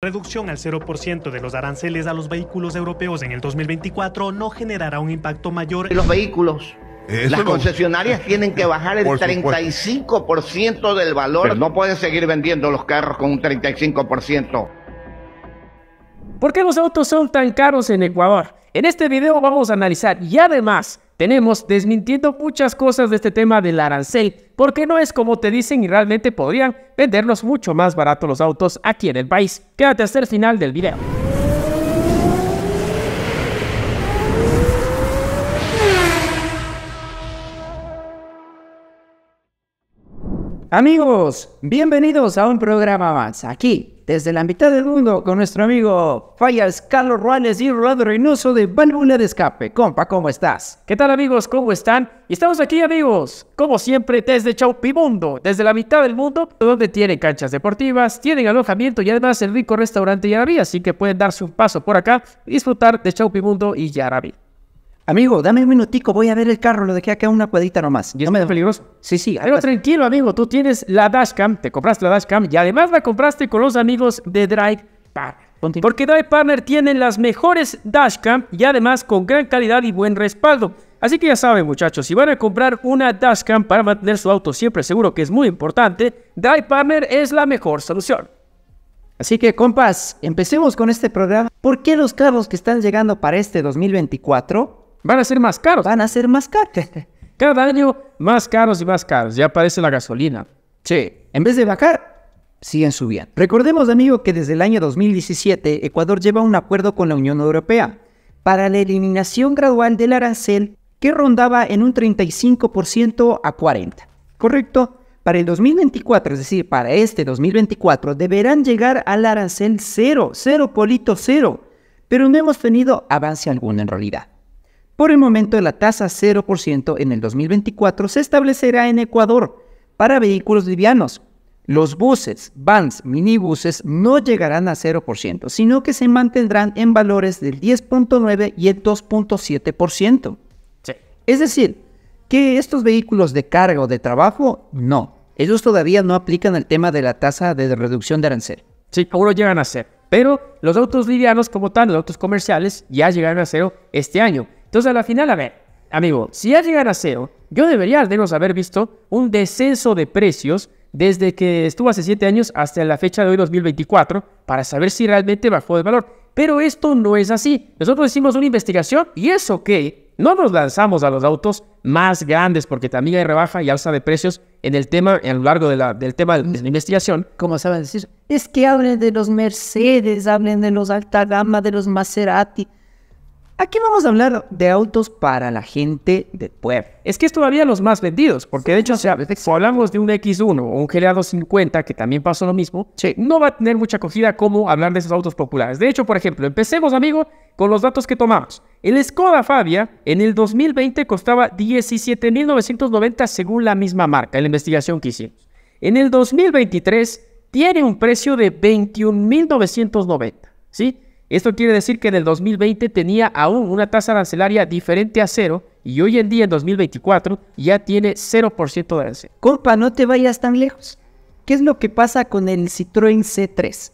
Reducción al 0% de los aranceles a los vehículos europeos en el 2024 no generará un impacto mayor. en Los vehículos Las concesionarias tienen que bajar el 35% del valor. No pueden seguir vendiendo los carros con un 35%. ¿Por qué los autos son tan caros en Ecuador? En este video vamos a analizar y además tenemos desmintiendo muchas cosas de este tema del arancel, porque no es como te dicen y realmente podrían vendernos mucho más barato los autos aquí en el país. Quédate hasta el final del video. Amigos, bienvenidos a un programa más, aquí, desde la mitad del mundo, con nuestro amigo Fallas Carlos Ruales y Rolando Reynoso de Válvula de Escape. Compa, ¿cómo estás? ¿Qué tal amigos? ¿Cómo están? Y estamos aquí amigos, como siempre, desde Chaupimundo, desde la mitad del mundo, donde tienen canchas deportivas, tienen alojamiento y además el rico restaurante Yarabí, así que pueden darse un paso por acá, disfrutar de Chaupimundo y Yarabí. Amigo, dame un minutico, voy a ver el carro, lo dejé acá una cuadrita nomás. ¿Y no me da peligroso? Sí, sí. Pero tranquilo, amigo, tú tienes la dashcam, te compraste la dashcam y además la compraste con los amigos de Drive Partner. Porque Drive Partner tiene las mejores dashcam y además con gran calidad y buen respaldo. Así que ya saben, muchachos, si van a comprar una dashcam para mantener su auto siempre seguro, que es muy importante, Drive Partner es la mejor solución. Así que compas, empecemos con este programa. ¿Por qué los carros que están llegando para este 2024 van a ser más caros. Van a ser más caros. Cada año más caros y más caros. Ya aparece la gasolina. Sí. En vez de bajar, siguen subiendo. Recordemos, amigo, que desde el año 2017 Ecuador lleva un acuerdo con la Unión Europea para la eliminación gradual del arancel que rondaba en un 35% a 40%. ¿Correcto? Para el 2024, es decir, para este 2024, deberán llegar al arancel cero, cero polito cero. Pero no hemos tenido avance alguno en realidad. Por el momento, la tasa 0% en el 2024 se establecerá en Ecuador para vehículos livianos. Los buses, vans, minibuses no llegarán a 0%, sino que se mantendrán en valores del 10.9 y el 2.7%. Sí. Es decir, que estos vehículos de carga o de trabajo, no. Ellos todavía no aplican el tema de la tasa de reducción de arancel. Sí, aún llegan a ser. Pero los autos livianos como tal, los autos comerciales, ya llegaron a cero este año. Entonces, a la final, a ver, amigo, si ya llegara a cero, yo debería al menos haber visto un descenso de precios desde que estuvo hace 7 años hasta la fecha de hoy 2024 para saber si realmente bajó de valor. Pero esto no es así. Nosotros hicimos una investigación y es ok. no nos lanzamos a los autos más grandes porque también hay rebaja y alza de precios en el tema, a lo largo de la, del tema de la investigación. Como saben decir, es que hablen de los Mercedes, hablen de los alta gama, de los Maserati Aquí vamos a hablar de autos para la gente de pueblo. Es que es todavía los más vendidos, porque de hecho, o si hablamos de un X1 o un GLA 250, que también pasó lo mismo, no va a tener mucha acogida como hablar de esos autos populares. De hecho, por ejemplo, empecemos, amigo, con los datos que tomamos. El Skoda Fabia en el 2020 costaba 17.990 según la misma marca, en la investigación que hicimos. En el 2023 tiene un precio de 21.990, ¿sí? Esto quiere decir que en el 2020 tenía aún una tasa arancelaria diferente a cero y hoy en día, en 2024, ya tiene 0% de arancel. Compa, no te vayas tan lejos. ¿Qué es lo que pasa con el Citroën C3?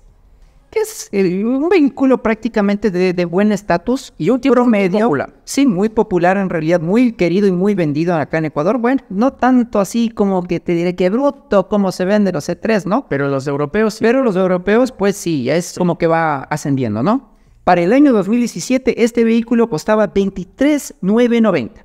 es eh, un vehículo prácticamente de, buen estatus y un tipo medio. Sí, muy popular en realidad, muy querido y muy vendido acá en Ecuador. Bueno, no tanto así como que te diré que bruto como se venden los C e 3 ¿no? Pero los europeos. Pero los europeos, pues sí, es como que va ascendiendo, ¿no? Para el año 2017 este vehículo costaba 23,990.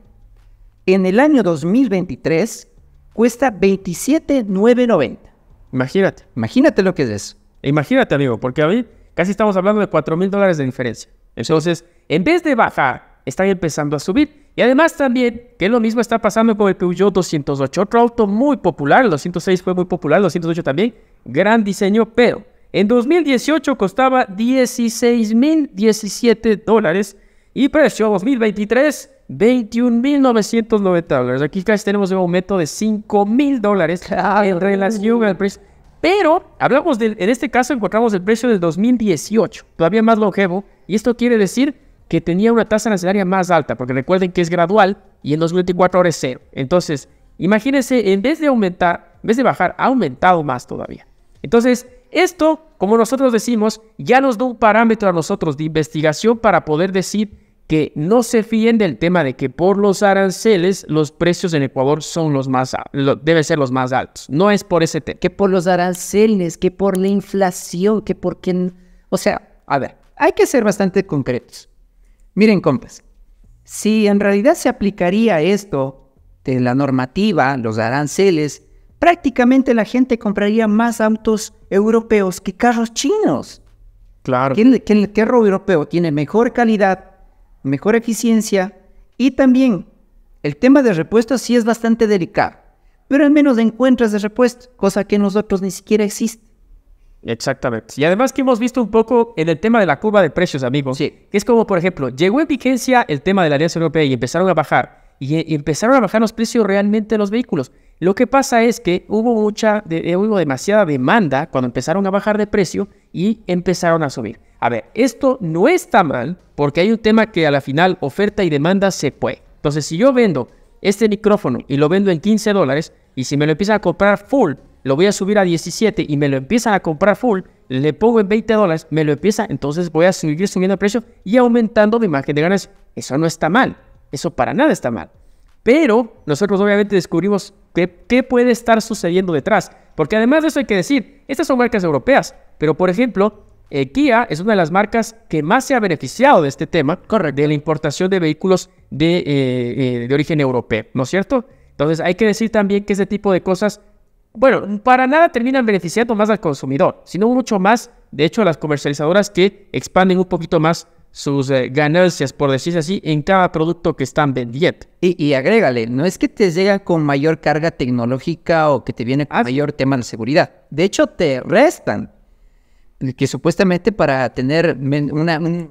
En el año 2023 cuesta 27,990. Imagínate. Imagínate lo que es eso. Imagínate, amigo, porque mí casi estamos hablando de 4 mil dólares de diferencia. Entonces, en vez de bajar, están empezando a subir. Y además también, que lo mismo está pasando con el Peugeot 208, otro auto muy popular, el 206 fue muy popular, el 208 también, gran diseño, pero en 2018 costaba 16.017 dólares y precio 2023 21.990 dólares. Aquí casi tenemos un aumento de 5.000 dólares en relación al precio. Pero hablamos en este caso encontramos el precio del 2018, todavía más longevo, y esto quiere decir que tenía una tasa nacional más alta, porque recuerden que es gradual y en 2024 es cero. Entonces, imagínense, en vez de aumentar, en vez de bajar, ha aumentado más todavía. Entonces, esto, como nosotros decimos, ya nos da un parámetro a nosotros de investigación para poder decir que no se fíen del tema de que por los aranceles los precios en Ecuador son los más deben ser los más altos. No es por ese tema. Que por los aranceles, que por la inflación, que por porque o sea, a ver, hay que ser bastante concretos. Miren, compas, si en realidad se aplicaría esto de la normativa, los aranceles, prácticamente la gente compraría más autos europeos que carros chinos. Claro. Que el carro europeo tiene mejor calidad, mejor eficiencia y también el tema de repuestos sí es bastante delicado, pero al menos encuentras de repuesto, cosa que nosotros ni siquiera existe. Exactamente. Y además que hemos visto un poco en el tema de la curva de precios, amigos. Sí. Que es como, por ejemplo, llegó en vigencia el tema de la Alianza Europea y empezaron a bajar. y eh, empezaron a bajar los precios realmente de los vehículos. Lo que pasa es que hubo mucha, de, eh, hubo demasiada demanda cuando empezaron a bajar de precio y empezaron a subir. A ver, esto no está mal porque hay un tema que a la final oferta y demanda se puede. Entonces, si yo vendo este micrófono y lo vendo en 15 dólares y si me lo empiezan a comprar full, lo voy a subir a 17 y me lo empiezan a comprar full, le pongo en 20 dólares, me lo empieza, entonces voy a seguir subiendo el precio y aumentando mi margen de ganancia. Eso no está mal, eso para nada está mal. Pero nosotros obviamente descubrimos qué, puede estar sucediendo detrás. Porque además de eso hay que decir, estas son marcas europeas. Pero por ejemplo, eh, Kia es una de las marcas que más se ha beneficiado de este tema, Correcto. de la importación de vehículos de, eh, eh, de, origen europeo, ¿no es cierto? Entonces hay que decir también que ese tipo de cosas, bueno, para nada terminan beneficiando más al consumidor, sino mucho más, de hecho, a las comercializadoras que expanden un poquito más sus eh, ganancias, por decir así, en cada producto que están vendiendo. Y, y, agrégale, no es que te llega con mayor carga tecnológica o que te viene con ah, mayor tema de seguridad. De hecho, te restan. Que supuestamente para tener un,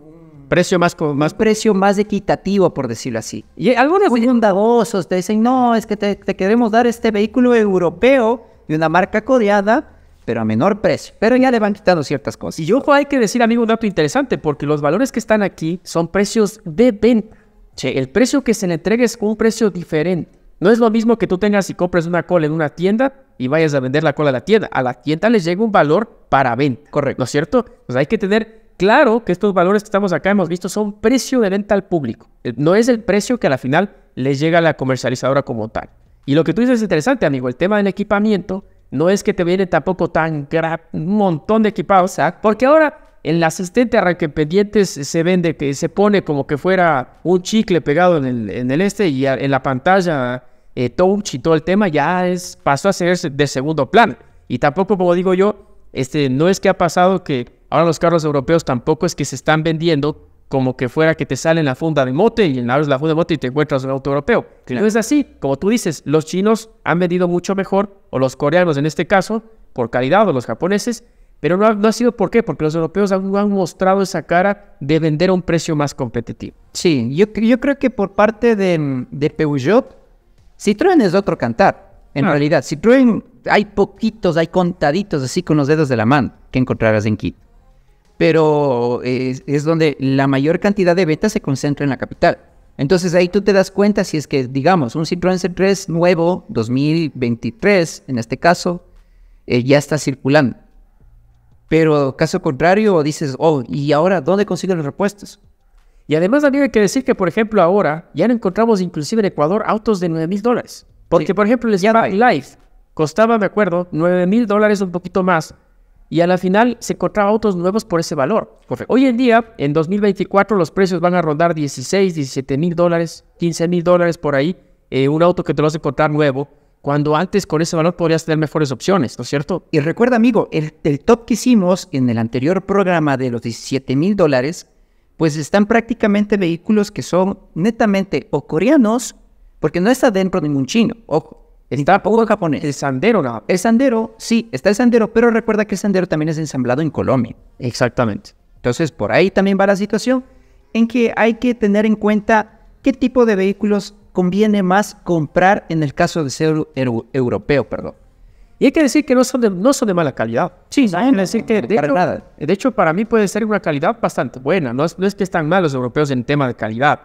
precio más, más... precio más equitativo, por decirlo así. Y algunos bondadosos te dicen, no, es que te, queremos dar este vehículo europeo de una marca coreana pero a menor precio. Pero ya le van quitando ciertas cosas. Y ojo, hay que decir, amigo, un dato interesante, porque los valores que están aquí son precios de venta. el precio que se le entrega es un precio diferente. No es lo mismo que tú tengas y compres una cola en una tienda y vayas a vender la cola a la tienda. A la tienda le llega un valor para venta. Correcto. ¿No es cierto? Pues hay que tener claro que estos valores que estamos acá hemos visto son precio de venta al público. Eh, no es el precio que a la final le llega a la comercializadora como tal. Y lo que tú dices es interesante, amigo. El tema del equipamiento no es que te viene tampoco tan un montón de equipados, ¿ah? porque ahora ...en el asistente pendientes se vende, que se pone como que fuera un chicle pegado en el, este y en la pantalla eh, touch y todo el tema ya es, pasó a ser de segundo plano. Y tampoco, como digo yo, este, no es que ha pasado que ahora los carros europeos tampoco es que se están vendiendo como que fuera que te sale en la funda de mote y en la funda de mote y te encuentras un auto europeo. No es así. Como tú dices, los chinos han vendido mucho mejor, o los coreanos en este caso, por calidad, o los japoneses, pero no ha, sido por qué, porque los europeos han mostrado esa cara de vender a un precio más competitivo. Sí, yo, creo que por parte de, Peugeot, Citroën es otro cantar. En ah. realidad, Citroën hay poquitos, hay contaditos así con los dedos de la mano que encontrarás en Quito pero es, donde la mayor cantidad de betas se concentra en la capital. Entonces ahí tú te das cuenta si es que, digamos, un Citroën C3 nuevo, 2023 en este caso, eh, ya está circulando. Pero caso contrario, dices, oh, ¿y ahora dónde consigo los repuestos? Y además, también hay que decir que, por ejemplo, ahora ya no encontramos inclusive en Ecuador autos de 9 mil dólares. Porque, por ejemplo, el Smart Life costaba, me acuerdo, 9 mil dólares, un poquito más, y a la final se encontraba autos nuevos por ese valor. Hoy en día, en 2024, los precios van a rondar 16, 17 mil dólares, 15 mil dólares por ahí, eh, un auto que te lo vas a encontrar nuevo, cuando antes con ese valor podrías tener mejores opciones, ¿no es cierto? Y recuerda, amigo, el, top que hicimos en el anterior programa de los 17 mil dólares, pues están prácticamente vehículos que son netamente o coreanos, porque no está dentro ningún chino, ojo, Está poco japonés. El sandero, no. El sandero, sí, está el sandero, pero recuerda que el sandero también es ensamblado en Colombia. Exactamente. Entonces, por ahí también va la situación en que hay que tener en cuenta qué tipo de vehículos conviene más comprar en el caso de ser europeo, perdón. Y hay que decir que no son de, no son de mala calidad. Sí, hay que decir que de hecho, nada. de hecho para mí puede ser una calidad bastante buena. No es, que están malos los europeos en tema de calidad.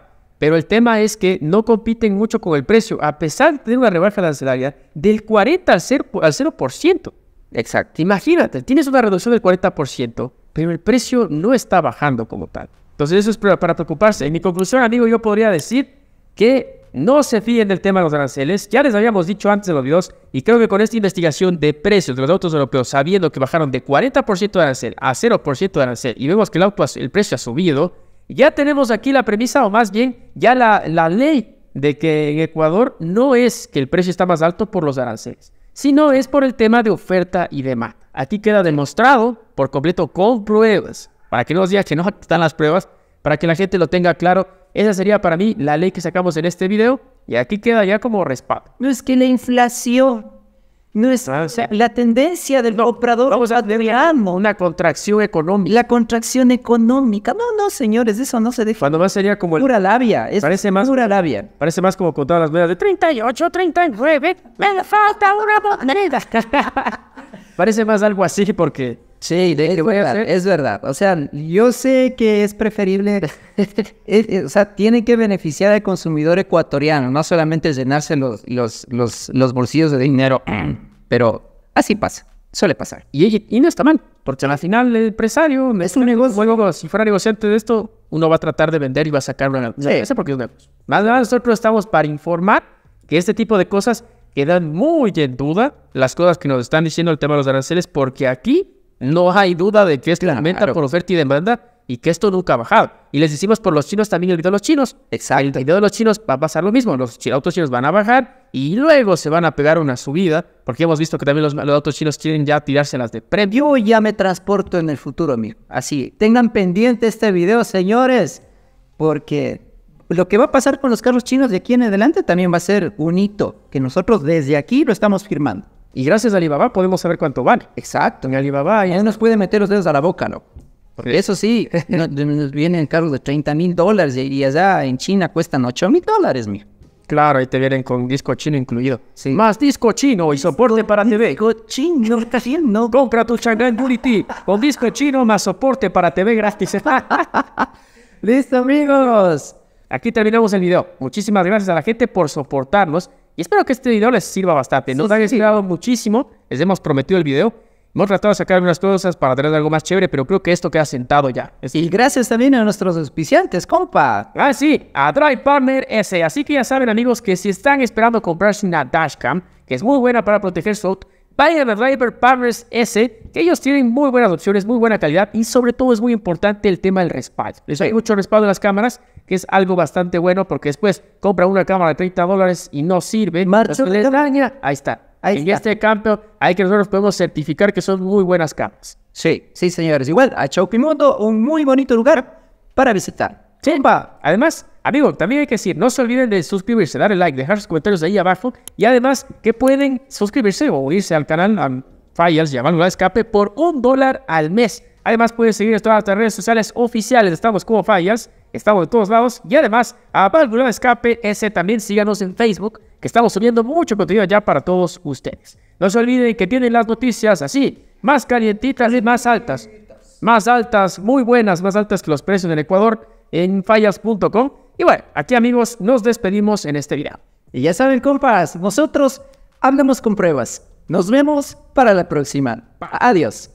Pero el tema es que no compiten mucho con el precio, a pesar de tener una rebaja arancelaria del 40 al 0%. Al Exacto. Imagínate, tienes una reducción del 40%, pero el precio no está bajando como tal. Entonces eso es para preocuparse. En mi conclusión, amigo, yo podría decir que no se fíen del tema de los aranceles. Ya les habíamos dicho antes de los videos, y creo que con esta investigación de precios de los autos europeos, sabiendo que bajaron de 40% de arancel a 0% de arancel, y vemos que el, auto, el precio ha subido, ya tenemos aquí la premisa, o más bien, ya la, la ley de que en Ecuador no es que el precio está más alto por los aranceles, sino es por el tema de oferta y demanda. Aquí queda demostrado por completo con pruebas, para que no os diga que no están las pruebas, para que la gente lo tenga claro. Esa sería para mí la ley que sacamos en este video y aquí queda ya como respaldo. No es que la inflación no es, la tendencia del no, comprador. Vamos a tener una contracción económica. La contracción económica. No, no, señores, eso no se deja. Cuando más sería como. El, pura labia. parece más, pura labia. Parece más como con todas las medias de 38, 39. Me falta una moneda. parece más algo así porque Sí, es, verdad, es verdad. O sea, yo sé que es preferible, o sea, tiene que beneficiar al consumidor ecuatoriano, no solamente llenarse los, los, los, bolsillos de dinero, pero así pasa, suele pasar. Y, y no está mal, porque al final el empresario es un negocio. si fuera negociante de esto, uno va a tratar de vender y va a sacarlo en la sí. porque es un Nada nosotros estamos para informar que este tipo de cosas quedan muy en duda, las cosas que nos están diciendo el tema de los aranceles, porque aquí no hay duda de que es la venta por oferta y demanda y que esto nunca ha bajado. Y les decimos por los chinos también el video de los chinos. Exacto. El video de los chinos va a pasar lo mismo. Los autos chinos van a bajar y luego se van a pegar una subida, porque hemos visto que también los, autos chinos quieren ya tirarse las de premio. Yo ya me transporto en el futuro, amigo. Así, tengan pendiente este video, señores, porque lo que va a pasar con los carros chinos de aquí en adelante también va a ser un hito que nosotros desde aquí lo estamos firmando. Y gracias a Alibaba podemos saber cuánto vale. Exacto. En Alibaba. Ya nos puede meter los dedos a la boca, ¿no? Porque eso sí, nos, vienen cargos de 30 mil dólares y allá en China cuestan 8 mil dólares, mío. Claro, y te vienen con disco chino incluido. Sí. Más disco chino y soporte para TV. Disco chino, está haciendo? Compra tu Shanghai Unity con disco chino más soporte para TV gratis. Listo, amigos. Aquí terminamos el video. Muchísimas gracias a la gente por soportarnos y espero que este video les sirva bastante. Nos han inspirado muchísimo. Les hemos prometido el video. Hemos tratado de sacar unas cosas para traer algo más chévere, pero creo que esto queda sentado ya. Y gracias también a nuestros auspiciantes, compa. Ah, sí, a Drive Partner S. Así que ya saben, amigos, que si están esperando comprarse una dashcam, que es muy buena para proteger su auto, Vayan a Driver Partners S, que ellos tienen muy buenas opciones, muy buena calidad y sobre todo es muy importante el tema del respaldo. Les hay mucho respaldo en las cámaras, que es algo bastante bueno porque después compra una cámara de 30 dólares y no sirve. Marcha les daña. Ahí está. Ahí en este campo hay que nosotros podemos certificar que son muy buenas cámaras. Sí, sí señores. Igual a Chaupimoto, un muy bonito lugar para visitar. Sí. Además, Amigo, también hay que decir, no se olviden de suscribirse, darle like, dejar sus comentarios ahí abajo y además que pueden suscribirse o irse al canal a Files la escape por un dólar al mes. Además pueden seguir todas nuestras redes sociales oficiales, estamos como Fallas, estamos de todos lados y además a Válvula Escape ese también síganos en Facebook que estamos subiendo mucho contenido ya para todos ustedes. No se olviden que tienen las noticias así, más calientitas y más altas. Más altas, muy buenas, más altas que los precios en el Ecuador en fallas.com y bueno, aquí amigos, nos despedimos en este video. Y ya saben, compas, nosotros hablamos con pruebas. Nos vemos para la próxima. Adiós.